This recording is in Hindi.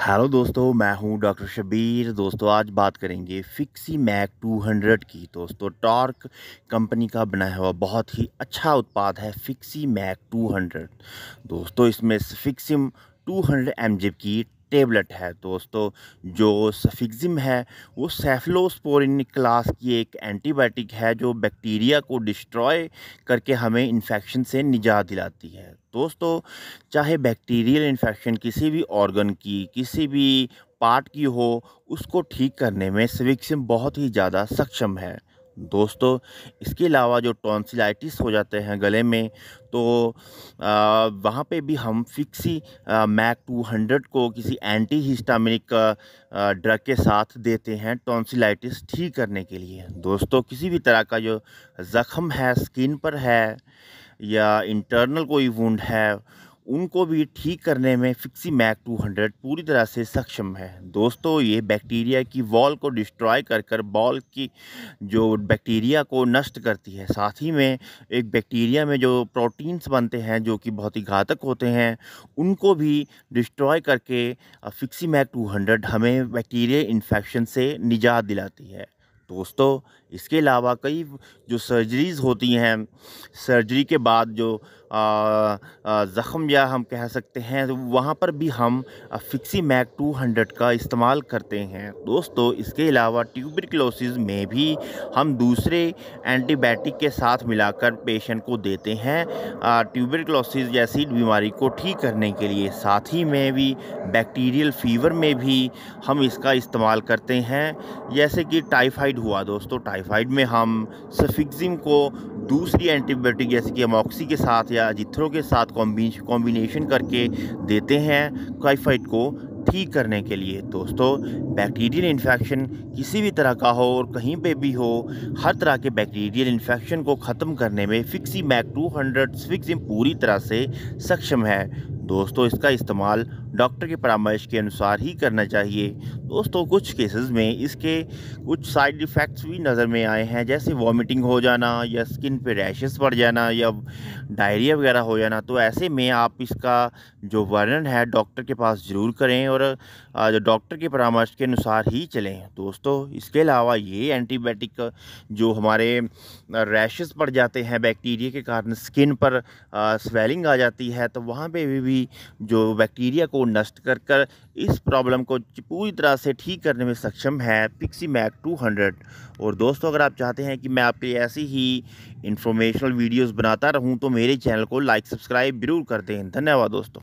हेलो दोस्तों मैं हूं डॉक्टर शबीर दोस्तों आज बात करेंगे फिक्सी मैक 200 की दोस्तों टॉर्क कंपनी का बनाया हुआ बहुत ही अच्छा उत्पाद है फिक्सी मैक 200 दोस्तों इसमें फिक्सिम 200 हंड्रेड की टेबलेट है दोस्तों जो सफिक्जिम है वो सेफलोस्पोरिन क्लास की एक एंटीबायोटिक है जो बैक्टीरिया को डिस्ट्रॉय करके हमें इन्फेक्शन से निजात दिलाती है दोस्तों चाहे बैक्टीरियल इन्फेक्शन किसी भी ऑर्गन की किसी भी पार्ट की हो उसको ठीक करने में सफिक्सिम बहुत ही ज़्यादा सक्षम है दोस्तों इसके अलावा जो टॉन्सिलाइटिस हो जाते हैं गले में तो वहाँ पे भी हम फिक्सी मैक टू हंड्रेड को किसी एंटी हिस्टामिनिक ड्रग के साथ देते हैं टॉन्सिलाइटिस ठीक करने के लिए दोस्तों किसी भी तरह का जो ज़ख़म है स्किन पर है या इंटरनल कोई वुंड है उनको भी ठीक करने में फिक्सी मैक 200 पूरी तरह से सक्षम है दोस्तों ये बैक्टीरिया की वॉल को डिस्ट्रॉय कर कर बॉल की जो बैक्टीरिया को नष्ट करती है साथ ही में एक बैक्टीरिया में जो प्रोटीन्स बनते हैं जो कि बहुत ही घातक होते हैं उनको भी डिस्ट्रॉय करके फिक्सी मैक टू हमें बैक्टीरिया इन्फेक्शन से निजात दिलाती है दोस्तों इसके अलावा कई जो सर्जरीज़ होती हैं सर्जरी के बाद जो ज़ख़म या हम कह सकते हैं तो वहाँ पर भी हम फिक्सी मैक 200 का इस्तेमाल करते हैं दोस्तों इसके अलावा ट्यूबरकलोसिस में भी हम दूसरे एंटीबायोटिक के साथ मिलाकर पेशेंट को देते हैं ट्यूबरकलोसिस जैसी बीमारी को ठीक करने के लिए साथ ही में भी बैक्टीरियल फीवर में भी हम इसका इस्तेमाल करते हैं जैसे कि टाइफाइड हुआ दोस्तों टाइफाइड में हम सफिक्जिम को दूसरी एंटीबायोटिक जैसे कि एमोक्सी के साथ या या जिथरों के साथ कॉम्बिनेशन करके देते हैं टाइफाइड को ठीक करने के लिए दोस्तों बैक्टीरियल इन्फेक्शन किसी भी तरह का हो और कहीं पे भी हो हर तरह के बैक्टीरियल इन्फेक्शन को ख़त्म करने में फिक्सी मैक टू हंड्रेड फिक्सिम पूरी तरह से सक्षम है दोस्तों इसका इस्तेमाल डॉक्टर के परामर्श के अनुसार ही करना चाहिए दोस्तों कुछ केसेस में इसके कुछ साइड इफ़ेक्ट्स भी नज़र में आए हैं जैसे वॉमिटिंग हो जाना या स्किन पे रैशेस पड़ जाना या डायरिया वगैरह हो जाना तो ऐसे में आप इसका जो वर्णन है डॉक्टर के पास ज़रूर करें और जो डॉक्टर के परामर्श के अनुसार ही चलें दोस्तों इसके अलावा ये एंटीबायोटिक जो हमारे रैशेज़ पड़ जाते हैं बैक्टीरिया के कारण स्किन पर स्वेलिंग आ जाती है तो वहाँ पर भी भी जो बैक्टीरिया को नष्ट कर कर इस प्रॉब्लम को पूरी तरह से ठीक करने में सक्षम है पिक्सी मैक टू हंड्रेड और दोस्तों अगर आप चाहते हैं कि मैं आपके लिए ऐसी ही इन्फॉर्मेशनल वीडियोस बनाता रहूं तो मेरे चैनल को लाइक सब्सक्राइब ज़रूर कर दें धन्यवाद दोस्तों